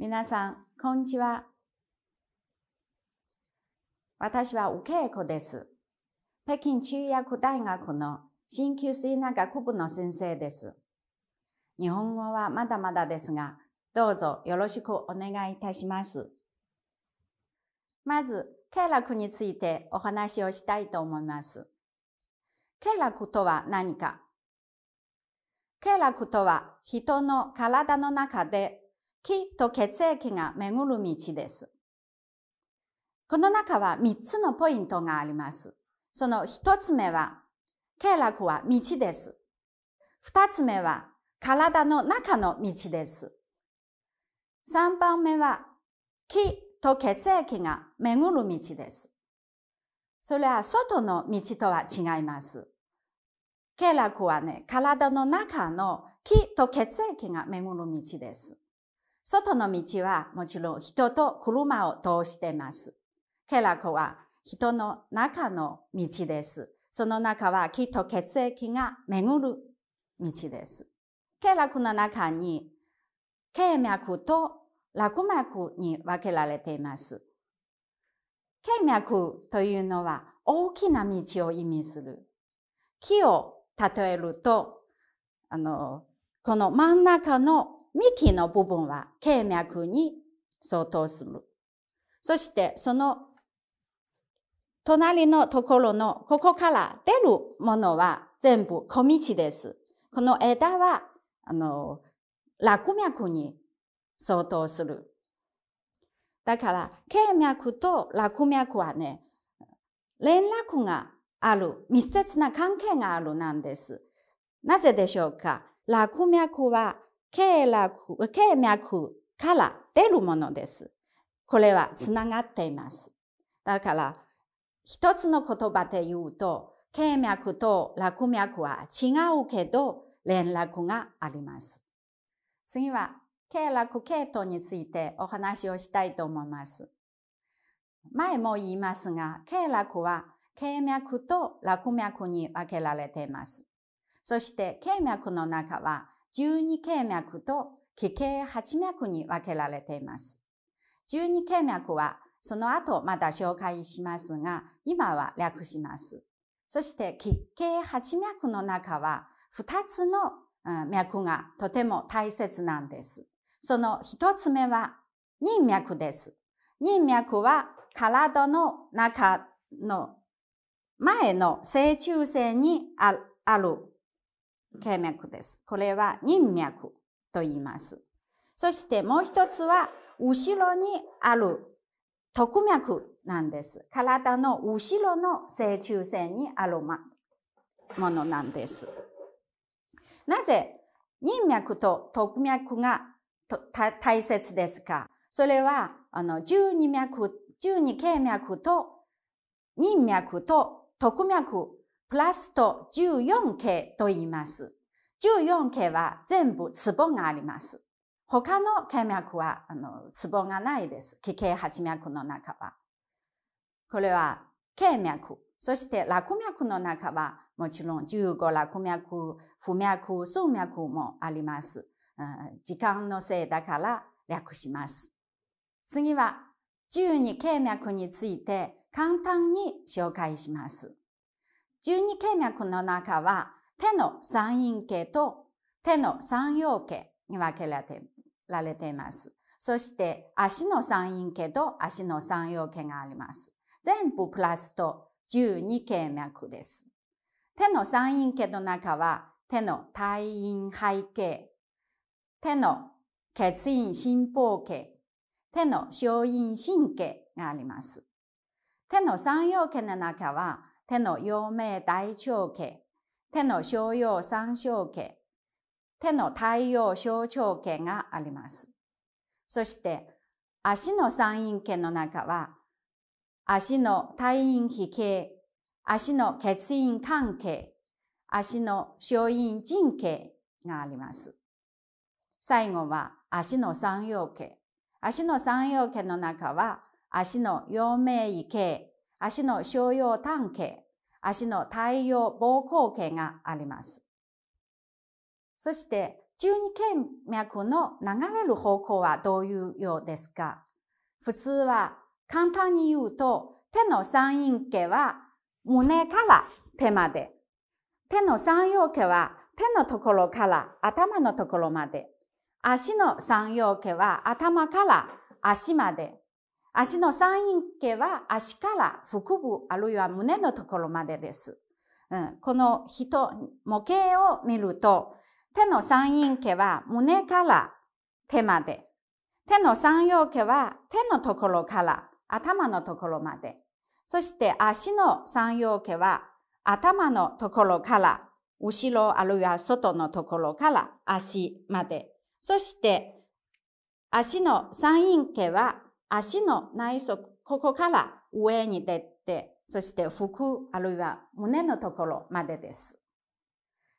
皆さん、こんにちは。私はお稽古です。北京中学大学の新旧水中区部の先生です。日本語はまだまだですが、どうぞよろしくお願いいたします。まず、経絡についてお話をしたいと思います。経絡とは何か経絡とは人の体の中で気と血液が巡る道です。この中は3つのポイントがあります。その1つ目は、経絡は道です。2つ目は、体の中の道です。3番目は、気と血液が巡る道です。それは外の道とは違います。経絡はね、体の中の気と血液が巡る道です。外の道はもちろん人と車を通してます。ケラコは人の中の道です。その中は木と血液が巡る道です。経絡の中に、経脈と絡脈に分けられています。経脈というのは大きな道を意味する。木を例えると、あの、この真ん中の幹の部分は経脈に相当する。そしてその隣のところのここから出るものは全部小道です。この枝は、あの、落脈に相当する。だから、経脈と落脈はね、連絡がある、密接な関係があるなんです。なぜでしょうか落脈は経絡、経脈から出るものです。これはつながっています。だから、一つの言葉で言うと、経脈と絡脈は違うけど、連絡があります。次は、経絡系統についてお話をしたいと思います。前も言いますが、経絡は経脈と絡脈に分けられています。そして、経脈の中は、十二経脈と奇形八脈に分けられています。十二経脈はその後まだ紹介しますが、今は略します。そして奇形八脈の中は二つの脈がとても大切なんです。その一つ目は人脈です。人脈は体の中の前の正中線にある経脈です。これは人脈と言います。そしてもう一つは、後ろにある特脈なんです。体の後ろの正中線にあるものなんです。なぜ人脈と特脈が大切ですかそれは、あの、12脈、十二経脈と人脈と特脈プラスと14形と言います。14形は全部ツボがあります。他の形脈は、あの、ツボがないです。気形八脈の中は。これは、形脈。そして、落脈の中は、もちろん15落脈、不脈、数脈もあります。時間のせいだから略します。次は、12形脈について簡単に紹介します。12経脈の中は手の三陰経と手の三陽経に分けられてられています。そして足の三陰経と足の三陽経があります。全部プラスと12経脈です。手の三陰経の中は手の体陰背経、手の血陰心房経、手の小陰神経があります。手の三陽経の中は手の陽明大腸経、手の小陽三小経、手の太陽小腸経があります。そして、足の三陰経の中は、足の体陰皮経、足の血陰関係、足の小陰陣系があります。最後は足の三陽経。足の三陽経の中は、足の陽明異形、足の小腰単形、足の太陽膀胱形があります。そして、十二腱脈の流れる方向はどういうようですか普通は簡単に言うと、手の三陰家は胸から手まで。手の三陽家は手のところから頭のところまで。足の三陽家は頭から足まで。足の三陰家は足から腹部あるいは胸のところまでです。うん、この人、模型を見ると、手の三陰家は胸から手まで。手の三陽家は手のところから頭のところまで。そして足の三陽家は頭のところから後ろあるいは外のところから足まで。そして足の三陰家は足の内側、ここから上に出て、そして服、あるいは胸のところまでです。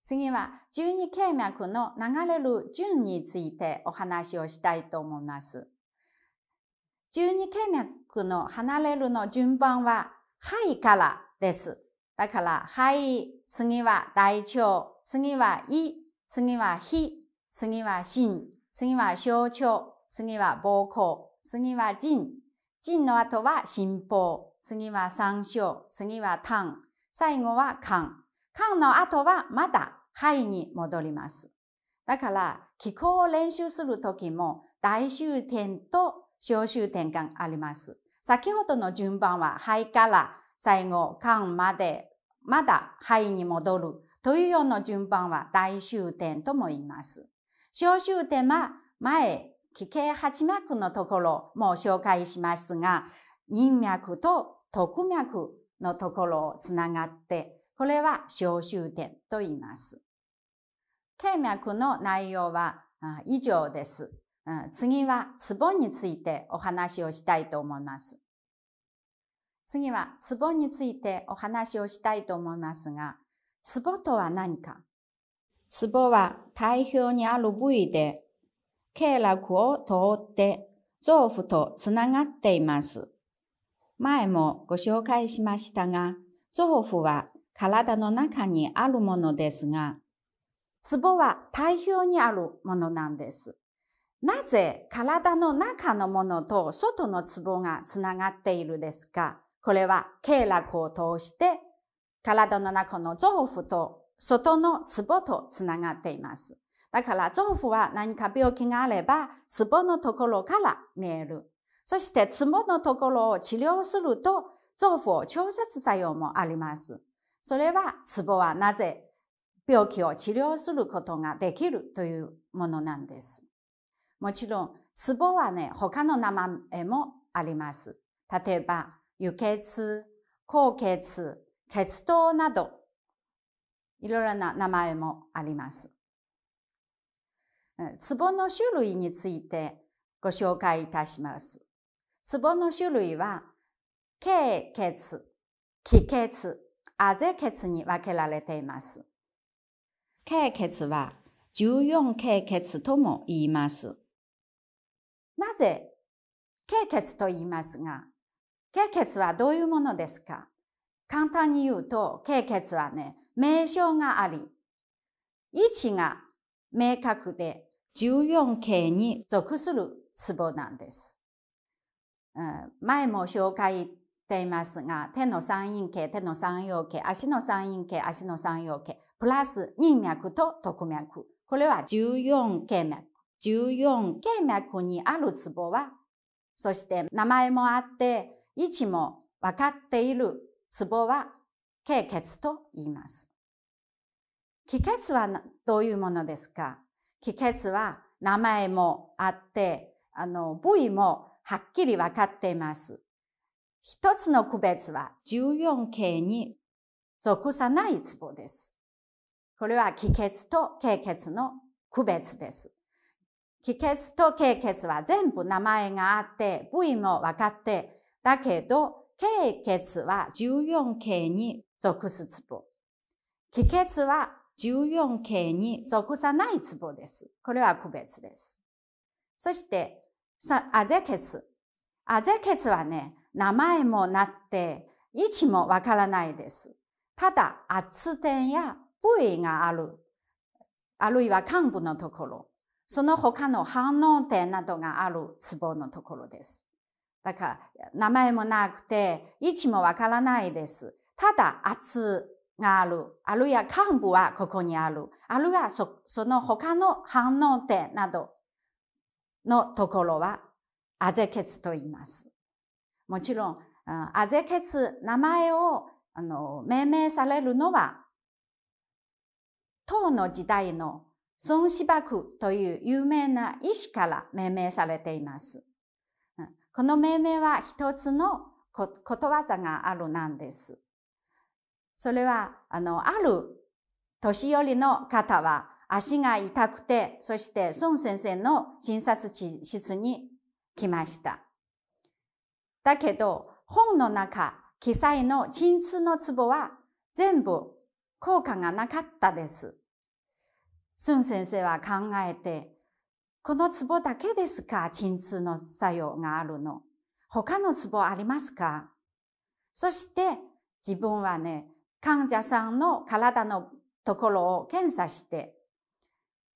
次は十二経脈の流れる順についてお話をしたいと思います。十二経脈の離れるの順番は、肺からです。だから、肺、次は大腸、次は胃、次は脾、次は心、次は小腸、次は膀胱、次は腎、腎の後は心胞、次は参照。次は炭、最後は肝。肝の後はまた肺に戻ります。だから、気候を練習するときも、大終点と小終点があります。先ほどの順番は肺から最後、肝まで、まだ肺に戻るというような順番は大終点とも言います。小終点は前、奇形八脈のところも紹介しますが、陰脈と徳脈のところをつながって、これは小終点と言います。経脈の内容は以上です。次はツボについてお話をしたいと思います。次はツボについてお話をしたいと思いますが、ツボとは何かツボは体表にある部位で経絡を通って臓腑とつながっています。前もご紹介しましたが、臓腑は体の中にあるものですが、ツボは体表にあるものなんです。なぜ体の中のものと外のツボがつながっているですかこれは経絡を通して体の中の臓腑と外のツボとつながっています。だから丈夫は何か病気があれば、ツボのところから見える。そしてツボのところを治療すると、丈夫を調節作用もあります。それは、ツボはなぜ病気を治療することができるというものなんです。もちろん、ツボはね、他の名前もあります。例えば、輸血、高血、血糖など、いろいろな名前もあります。ツボの種類についてご紹介いたします。ツボの種類は、軽血、気血、あぜ血に分けられています。ケ血は14ケ血とも言います。なぜケ血と言いますが、ケ血はどういうものですか簡単に言うと、ケ血はね、名称があり、位置が明確で、14形に属するツボなんです。前も紹介していますが、手の三陰形、手の三陽系、足の三陰形、足の三陽系、プラス陰脈と特脈。これは14経脈。14経脈にあるツボは、そして名前もあって、位置も分かっているツボは、経血と言います。気血はどういうものですか帰結は名前もあって、あの、部位もはっきり分かっています。一つの区別は14形に属さないツボです。これは気血と経血の区別です。気血と経血は全部名前があって、部位も分かって、だけど、経血は14形に属すツボ。気血は14系に属さないツボです。これは区別です。そして、アゼケツ。アゼケツはね、名前もなって、位置もわからないです。ただ、圧点や部位がある。あるいは幹部のところ。その他の反応点などがあるツボのところです。だから、名前もなくて、位置もわからないです。ただ、圧ある。あるいは幹部はここにある。あるいはそその他の反応点などのところは、あぜけつと言います。もちろん、あぜけつ、名前をあの命名されるのは、唐の時代の孫子爆という有名な医師から命名されています。この命名は一つのことわざがあるなんです。それは、あの、ある年寄りの方は足が痛くて、そして孫先生の診察室に来ました。だけど、本の中、記載の鎮痛のツボは全部効果がなかったです。孫先生は考えて、このツボだけですか鎮痛の作用があるの。他のツボありますかそして自分はね、患者さんの体のところを検査して、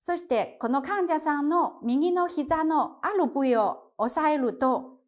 そしてこの患者さんの右の膝のある部位を押さえると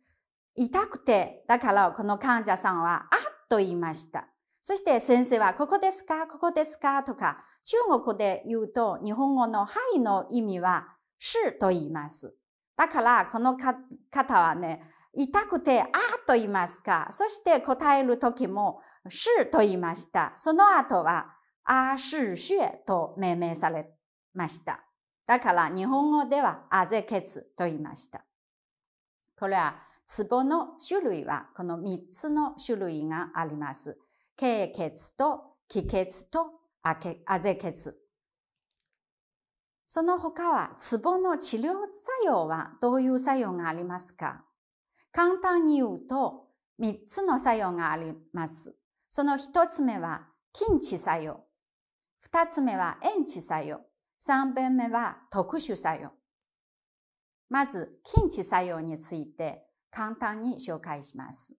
痛くて、だからこの患者さんは、あっと言いました。そして先生は、ここですかここですかとか、中国で言うと、日本語のはいの意味は、是と言います。だから、この方はね、痛くて、あっと言いますか。そして答えるときも、氏と言いました。その後は、あ、しシと命名されました。だから日本語ではあぜけつと言いました。これは、壺の種類はこの3つの種類があります。経血と気血とあぜ血。その他は、壺の治療作用はどういう作用がありますか簡単に言うと、3つの作用があります。その一つ目は近地作用。二つ目は遠地作用。三番目は特殊作用。まず、近地作用について簡単に紹介します。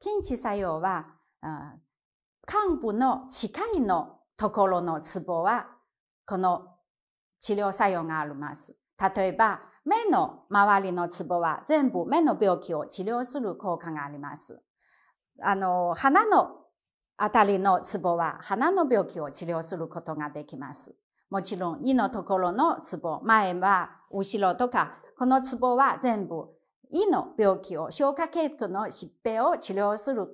近地作用は、幹部の近いのところのツボは、この治療作用があります。例えば、目の周りのツボは全部目の病気を治療する効果があります。あの、鼻のあたりのツボは鼻の病気を治療することができます。もちろん、胃のところのツボ、前は後ろとか、このツボは全部胃の病気を、消化系統の疾病を治療する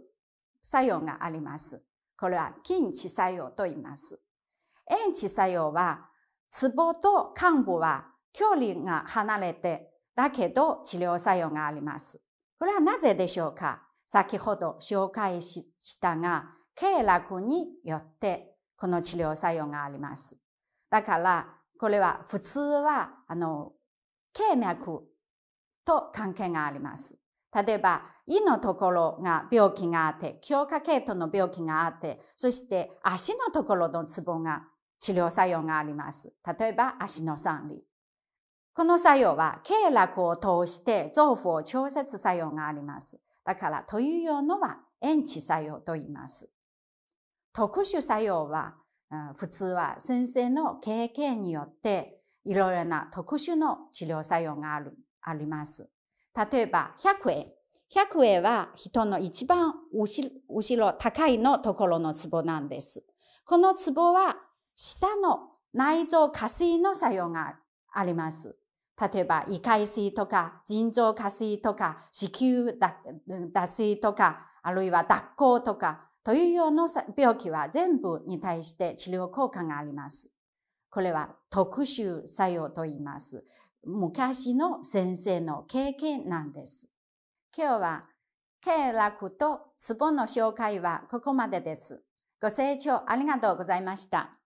作用があります。これは筋治作用と言います。炎治作用は、ツボと患部は距離が離れて、だけど治療作用があります。これはなぜでしょうか先ほど紹介したが、経絡によってこの治療作用があります。だから、これは普通は、あの、経脈と関係があります。例えば、胃のところが病気があって、強化系統の病気があって、そして足のところのツボが治療作用があります。例えば、足の三里。この作用は、経絡を通して臓腑を調節作用があります。だから、というようのは、延知作用と言います。特殊作用は、普通は先生の経験によっていろいろな特殊の治療作用がある、あります。例えば、100円。100円は人の一番後ろ、高いのところのツボなんです。このツボは下の内臓下水の作用があります。例えば、胃海水とか、腎臓下水とか、子宮脱水とか、あるいは脱行とか、というような病気は全部に対して治療効果があります。これは特殊作用と言います。昔の先生の経験なんです。今日は、経絡とツボの紹介はここまでです。ご清聴ありがとうございました。